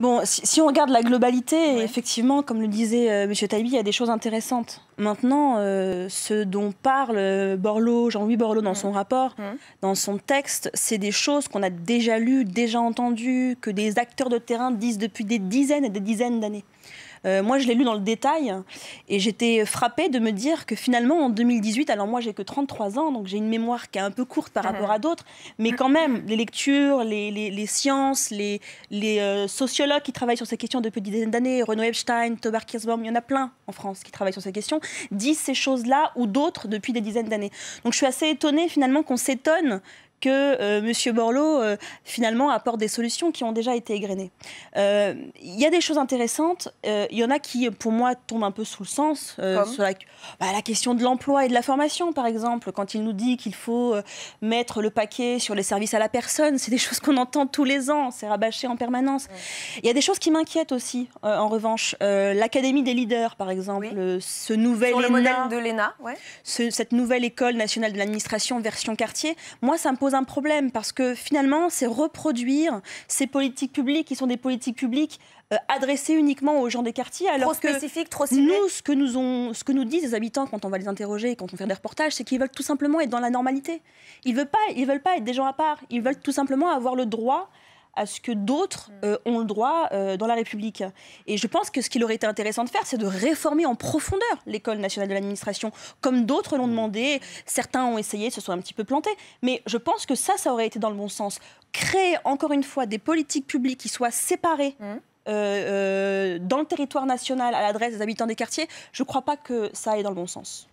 Bon, si, on regarde la globalité, effectivement, comme le disait euh, M. Taibi, il y a des choses intéressantes. Maintenant, euh, ce dont parle euh, Borloo, Jean-Louis Borloo dans mm. son rapport, mm. dans son texte, c'est des choses qu'on a déjà lues, déjà entendues, que des acteurs de terrain disent depuis des dizaines et des dizaines d'années. Euh, moi, je l'ai lu dans le détail et j'étais frappée de me dire que finalement, en 2018, alors moi, j'ai que 33 ans, donc j'ai une mémoire qui est un peu courte par ah rapport à d'autres, mais quand même, les lectures, les, sciences, les, les euh, sociologues qui travaillent sur ces questions depuis des dizaines d'années, Renaud Epstein, Tobar Kirsbaum, il y en a plein en France qui travaillent sur ces questions, disent ces choses-là ou d'autres depuis des dizaines d'années. Donc je suis assez étonnée finalement qu'on s'étonne que euh, M. Borloo, euh, finalement, apporte des solutions qui ont déjà été égrenées. Euh, il y a des choses intéressantes. Il y en a qui, pour moi, tombent un peu sous le sens. Bah, la, question de l'emploi et de la formation, par exemple, quand il nous dit qu'il faut mettre le paquet sur les services à la personne, c'est des choses qu'on entend tous les ans, c'est rabâché en permanence. Il y a des choses qui m'inquiètent aussi, en revanche. L'Académie des leaders, par exemple, ce nouvel sur le modèle de l'ENA, cette nouvelle école nationale de l'administration version quartier, moi, ça me pose un problème parce que finalement, c'est reproduire ces politiques publiques qui sont des politiques publiques euh, adressées uniquement aux gens des quartiers. Alors que trop Nous, ce que nous, ont, ce que nous disent les habitants quand on va les interroger quand on fait des reportages, c'est qu'ils veulent tout simplement être dans la normalité. Ils ne veulent, pas, ils veulent pas être des gens à part. Ils veulent tout simplement avoir le droit à ce que d'autres mm. euh, ont le droit euh, dans la République. Et je pense que ce qu'il aurait été intéressant de faire, c'est de réformer en profondeur l'école nationale de l'administration, comme d'autres l'ont mm. demandé. Certains ont essayé, se sont un petit peu plantés. Mais je pense que ça, ça aurait été dans le bon sens. Créer, encore une fois, des politiques publiques qui soient séparées. Mm. Euh, dans le territoire national à l'adresse des habitants des quartiers, je ne crois pas que ça aille dans le bon sens.